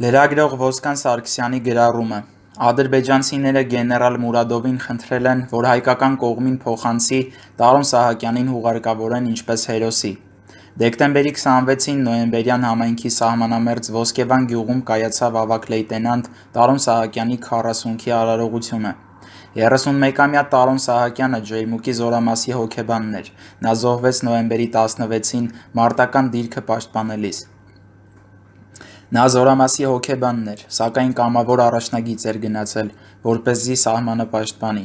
Լրագրող Ոսկան Սարգսյանի գրառումը. «Ադրբեջանցիները գեներալ Մուրադովին խնդրել են, որ հայկական կողմին փոխանցի Տարոն Սահակյանին հուղարկավորեն ինչպես հերոսի»։ Դեկտեմբերի 26-ին Նոյեմբերյան համայնքի սահմանամերձ Ոսկևան գյուղում կայացավ ավագ լեյտենանտ Տարոն Սահակյանի 40-քի արարողությունը։ 31-ամյա Տարոն Սահակյանը Ջերմուկի զորամասի հոգեբանն էր։ Նա զոհվեց նոյեմբերի 16-ին մարտական դիրքը պաշտպանելիս։ Նա զորամասի հոկեբանն էր, սակայն կամավոր առաջնագիծ էր գնացել, որ เป զի սահմանը պաշտպանի։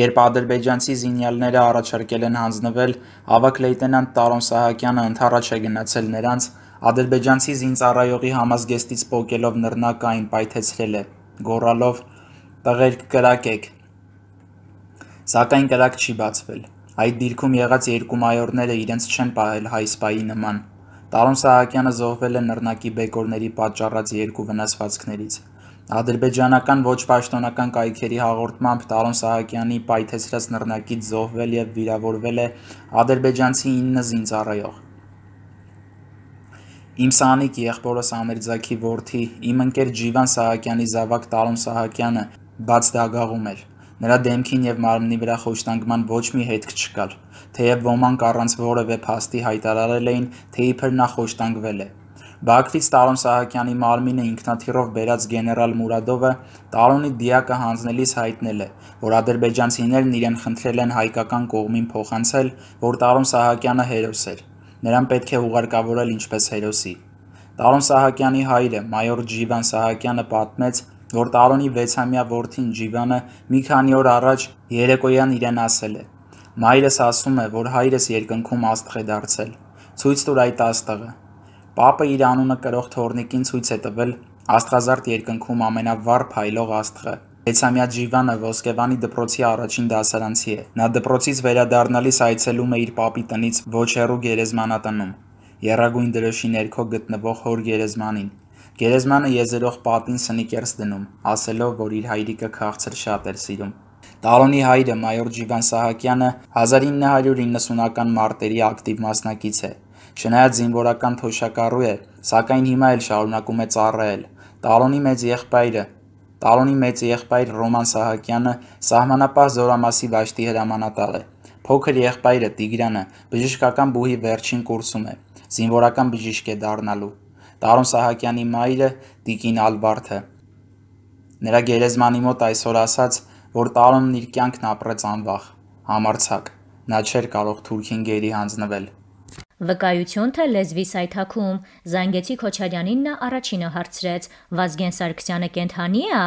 Երբ ադրբեջանցի զինյալները առաջարկել են հանձնվել, ավակ լեյտենանտ Տարոն Սահակյանը ընթառաջ է գնացել նրանց, ադրբեջանցի զինծառայողի համազգեստից պոկելով նռնակը այն պայթեցրել է, գոռալով. «Տղեր կրակեք»։ Սակայն կրակ չի բացվել։ Այդ դիրքում եղած երկու մայորները իրենց չեն պահել հայ սպայի նման։ Տարոն Սահակյանը զոհվել է նռնակի բեկորների պատճառած երկու վնասվածքներից։ Ադրբեջանական ոչ պաշտոնական կայքերի հաղորդմամբ Տարոն Սահակյանի պայթեցրած նռնակից զոհվել եւ վիրավորվել է ադրբեջանցի 9 զինծառայող։ Իմ սանիկ եղբորս Ամերձակի ворթի, իմ ընկեր Ջիվան Սահակյանի զավակ Տարոն Սահակյանը բաց դագաղում էր։ Նրա դեմքին եւ մարմնի վրա խոշտանգման ոչ մի հետք չկար։ Թեև ոմանք առանց որևէ փաստի հայտարարել էին, թե իբր նա խոշտանգվել է։ Բաքվից Տարոն Սահակյանի մարմինը ինքնաթիռով բերած գեներալ Մուրադովը Տարոնի դիակը հանձնելիս հայտնել է, որ ադրբեջանցիներն իրեն խնդրել են հայկական կողմին փոխանցել, որ Տարոն Սահակյանը հերոս էր։ Նրան պետք է ուղարկավորել ինչպես հերոսի։ Տարոն Սահակյանի հայրը, մայոր Ջիվան Սահակյանը պատմեց, որ Տարոնի 6-ամյա որդին Ջիվանը մի քանի օր առաջ երեկոյան իրեն ասել է. «Մայրս ասում է, որ հայրս երկնքում աստղ է դարձել։ Ցույց տուր այդ աստղը»։ Պապը իր անունը կրող թորնիկին ցույց է տվել աստղազարդ երկնքում ամենավառ փայլող աստղը։ Հեցամյա Ջիվանը Ոսկեվանի դպրոցի առաջին դասարանցի է։ Նա դպրոցից վերադառնալիս այցելում է իր papի տնից ոչ հեռու գերեզմանատանում։ Եռագույն դրոշի ներքո գտնվող հոր գերեզմանին։ Գերեզմանը եզերող պատին սնիկ էր դնում, ասելով, որ իր հայրիկը քաղցր շատ էր սիրում։ Տալոնի հայրը մայոր Ջիվան Սահակյանը 1990-ական մարտերի ակտիվ մասնակից է։ Չնայած զինվորական թոշակառու է, սակայն հիմա էլ շարունակում է ծառայել։ Տալոնի մեծ եղբայրը Տալոնի մեծ եղբայր Ռոման Սահակյանը սահմանապահ զորամասի վաշտի հրամանատար է։ Փոքր եղբայրը Տիգրանը բժշկական բուհի վերջին կուրսում է։ Զինվորական բժիշկ է դառնալու։ Տարոն Սահակյանի մայրը Տիկին Ալբարթը։ Նրա գերեզմանի մոտ այսօր ասաց, որ Տարոնն իր կյանքն ապրեց անվախ, համարցակ։ Նա չէր կարող Թուրքին գերի հանձնվել։ Վկայություն թե լեզվի սայթակում Զանգեցի Քոչարյանին նա առաջինը հարցրեց. Վազգեն Սարգսյանը կենթանի է։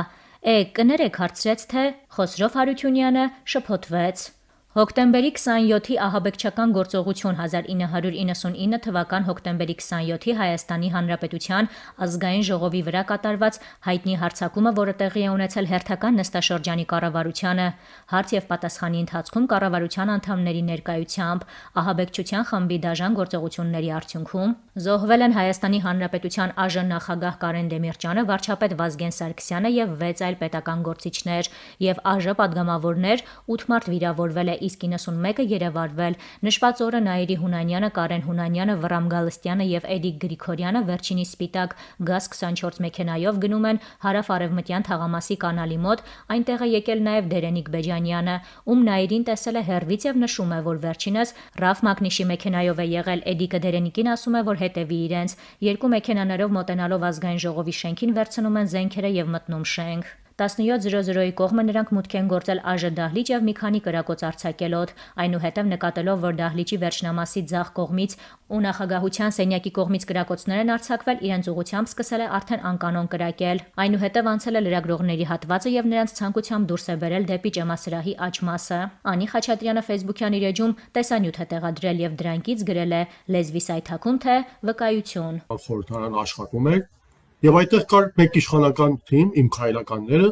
Է, կներեք հարցրեց թե Խոսրով Հարությունյանը շփոթվեց։ Հոկտեմբերի 27-ի ահաբեկչական գործողություն 1999 թվական հոկտեմբերի 27-ի Հայաստանի Հանրապետության ազգային ժողովի վրա կատարված հայտնի հարձակումը, որը տեղի է ունեցել հերթական նստաշրջանի կառավարությանը, հարց եւ պատասխանի ընթացքում կառավարության անդամների ներկայությամբ ահաբեկչության խմբի դաժան գործողությունների արդյունքում զոհվել են Հայաստանի Հանրապետության ԱԺ նախագահ Կարեն Դեմիրճյանը, վարչապետ Վազգեն Սարգսյանը եւ 6 այլ պետական գործիչներ եւ ԱԺ падգամավորներ 8 մարտ վիրավորվել է իսկ 91-ը երևարվել։ Նշված օրը Նաիրի Հունանյանը, Կարեն Հունանյանը, Վռամ Գալստյանը եւ Էդիկ Գրիգորյանը վերջինի Սպիտակ գազ 24 մեքենայով գնում են հարավ-արևմտյան թաղամասի կանալի մոտ, այնտեղ է եկել նաեւ Դերենիկ Բեջանյանը, ում Նաիրին տեսել է հերվից եւ նշում է, որ վերջինս Ռաֆ Մագնիշի մեքենայով է եղել։ Էդիկը Դերենիկին ասում է, որ հետեւի իրենց։ Երկու մեքենաներով մոտենալով ազգային ժողովի շենքին վերցնում են զենքերը եւ մտնում շենք։ 17:00-ի կողմը նրանք մուտք են գործել ԱԺ դահլիճ եւ մի քանի կրակոց արձակելոտ։ Այնուհետև նկատելով, որ դահլիճի վերջնամասի ձախ կողմից ու նախագահության սենյակի կողմից կրակոցներ են արձակվել, իրենց ուղությամբ սկսել է արդեն անկանոն կրակել։ Այնուհետև անցել է լրագրողների հատվածը եւ նրանց ցանկությամբ դուրս է բերել դեպի ճեմասրահի աճ մասը։ Անի Խաչատրյանը Facebook-յան իր էջում տեսանյութ է տեղադրել եւ դրանից գրել է լեզվի սայթակում թե վկայություն։ Խորհրդարան աշխատում է Եվ այդտեղ կար մեկ իշխանական թիմ, իմ քայլականները,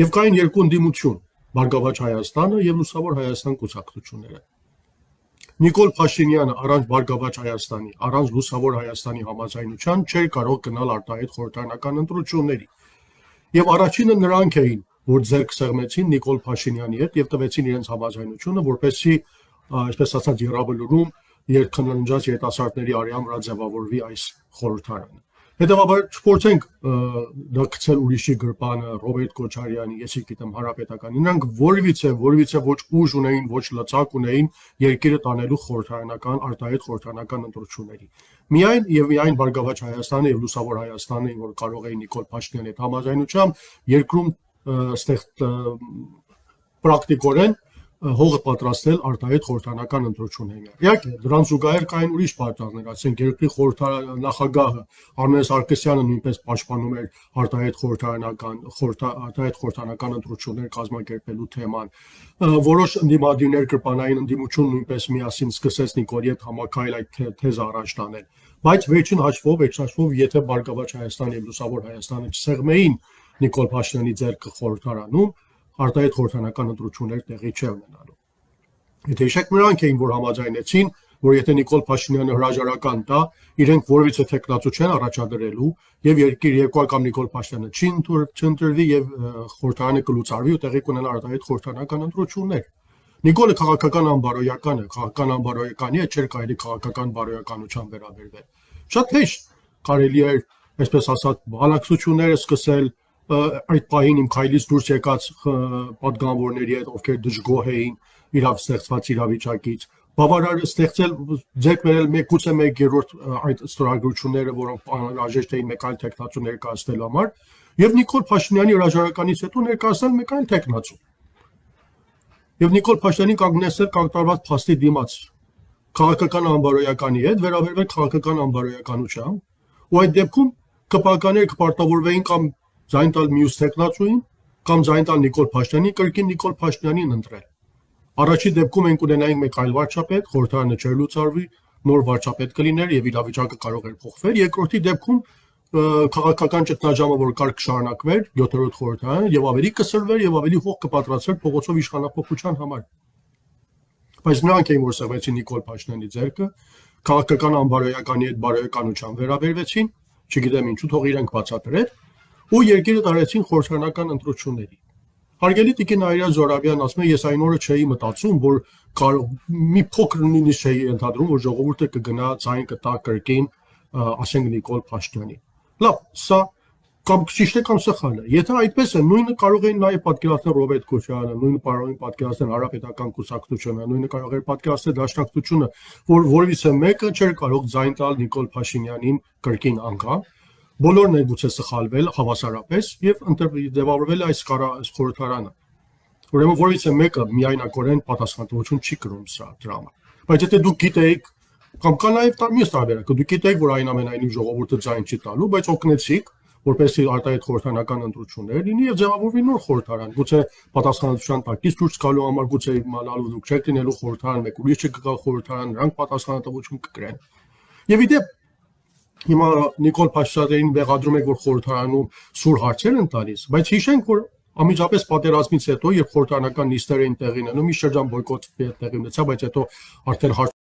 եւ կային երկու ընդդիմություն՝ Բարգավաճ Հայաստանը եւ Լուսավոր Հայաստան կուսակցությունները։ Նիկոլ Փաշինյանը առանց Բարգավաճ Հայաստանի, առանց Լուսավոր Հայաստանի համաձայնության չէր կարող գնալ արտահայտ խորհրդանական ընտրությունների։ Եվ առաջինը նրանք էին, որ ձեռք սեղմեցին Նիկոլ Փաշինյանի հետ եւ տվեցին իրենց համաձայնությունը, որպեսզի, այսպես ասած, երաբլուրում երկքննջած երիտասարդների արյան վրա ձևավորվի այս խորհրդարանը։ Հետևաբար չփորձենք դա գցել ուրիշի գրպանը Ռոբերտ Քոչարյանի, եսի գիտեմ հարապետական։ Նրանք որևիցե, որևիցե ոչ ուժ ունեին, ոչ լծակ ունեին երկիրը տանելու խորհրդարանական արտահայտ խորհրդարանական ընտրությունների։ Միայն եւ միայն Բարգավաճ Հայաստանը եւ Լուսավոր Հայաստանը, որ կարող էին Նիկոլ Փաշինյանի հետ համաձայնությամբ երկրում ստեղծ պրակտիկորեն հողը պատրաստել արտահայտ խորհրդանական ընտրություններին։ Իհարկե, դրան զուգահեռ կային ուրիշ պատճառներ, ասենք երկրի խորհրդանախագահը Արմեն Սարգսյանը նույնպես պաշտպանում էր արտահայտ խորհրդանական արտահայտ խորհրդանական ընտրություններ կազմակերպելու թեման։ Որոշ ընդդիմադիրներ կրպանային ընդդիմություն նույնպես միասին սկսեց Նիկոլի հետ համակայել այդ թեզը առաջ տանել։ Բայց վերջին հաշվով, վերջնաշվով, եթե Բարգավաճ Հայաստան եւ Լուսավոր Հայաստանը չսեղմեին Նիկոլ Փաշինյանի ձեռքը խորհրդարանում, արտահայտ խորհրդանական ընտրություններ տեղի չէ ունենալու։ Եթե հիշեք, նրանք էին, որ համաձայնեցին, որ եթե Նիկոլ Փաշինյանը հրաժարական տա, իրենք որևիցե տեխնացու չեն առաջադրելու եւ երկիր երկու անգամ Նիկոլ Փաշինյանը չի ընտրվի եւ խորհրդարանը կլուծարվի ու տեղի կունենա արտահայտ խորհրդանական ընտրություններ։ Նիկոլը քաղաքական անբարոյական է, քաղաքական անբարոյականի է, չէր կարելի քաղաքական բարոյականության վերաբերվել։ Շատ հեշտ կարելի է, այսպես ասած, բանակցությունները սկսել, այդ պահին իմ քայլից դուրս եկած падգամավորների հետ, ովքեր դժգոհ էին իրավ ստեղծված իրավիճակից, բավարար ստեղծել ձեռք բերել 1-ից 1/3 այդ ստորագրությունները, որոնք անհրաժեշտ էին մեկ այլ տեխնացու ներկայացնել համար, եւ Նիկոլ Փաշինյանի հրաժարականից հետո ներկայացնել մեկ այլ տեխնացու։ Եվ Նիկոլ Փաշինյանին կանգնեցել կանգնած փաստի դիմաց քաղաքական անբարոյականի հետ, վերաբերվել քաղաքական անբարոյականությամբ, ու այդ դեպքում կպակաները կպարտավորվեին կամ ձայն տալ մյուս տեխնացուին կամ ձայն տալ Նիկոլ Փաշտյանի կրկին Նիկոլ Փաշտյանին ընտրել։ Առաջի դեպքում ենք ունենայինք մեկ այլ վարչապետ, խորհրդարանը չէր լուծարվի, նոր վարչապետ կլիներ եւ իրավիճակը կարող էր փոխվել։ Երկրորդի դեպքում քաղաքական ճգնաժամը որ կար կշարունակվեր 7-րդ խորհրդարանը եւ ավելի կսրվեր եւ ավելի հող կպատրաստվեր փողոցով իշխանապողության համար։ Բայց նրանք էին որ սեղմեցին Նիկոլ Փաշտյանի ձեռքը, քաղաքական անբարոյականի այդ բարոյականության վերաբերվեցին, չգիտեմ ինչու թող իրենք բացատրեն ու երկիրը տարեցին խորհրդանական ընտրությունների։ Հարգելի Տիկին Այրա Զորաբյան ասում է, ես այն օրը չէի մտածում, որ կարող մի փոքր նույնիսկ չէի ընդհանրում, որ ժողովուրդը կգնա ցայն կտա կրկին, ասենք Նիկոլ Փաշտյանին։ Լավ, սա կամ ճիշտ է կամ սխալ է։ Եթե այդպես է, նույնը կարող էին նաև պատկերացնել Ռոբերտ Քոչարյանը, նույնը կարող էին պատկերացնել Հարապետական Կուսակցությունը, նույնը կարող էր պատկերացնել Դաշնակցությունը, որ որևիցե մեկը չէր կարող ձայն տալ Նիկոլ Փաշինյանին կրկին անգամ, Բոլորն են գուցե սխալվել հավասարապես եւ դեվավորվել այս կարա այս խորհրդարանը։ Ուրեմն որից է մեկը միայնակորեն պատասխանատվություն չի կրում սա դրա համար։ Բայց եթե դուք գիտեիք կամ կա նաև մյուս տարբերակը, դուք գիտեիք, որ այն ամենայնիվ ժողովուրդը ձայն չի տալու, բայց օգնեցիք, որպեսզի արտահայտ խորհրդանական ընտրություններ լինի եւ ձևավորվի նոր խորհրդարան։ Գուցե պատասխանատվության տակից դուրս գալու համար գուցե իմանալու դուք չեք լինելու խորհրդարան մեկ ուրիշ չկգա խորհրդարան, նրանք պատասխանատվություն կգրեն։ Եվ իդեպ Հիմա Նիկոլ Փաշինյանին բեղադրում եք, որ խորհրդարանում սուր հարցեր են տալիս, բայց հիշենք, որ Ամիջապես պատերազմից հետո, երբ խորհրդանական նիստեր էին տեղին անում, մի շրջան բոյկոտ տեղի ունեցավ, բայց հետո արդեն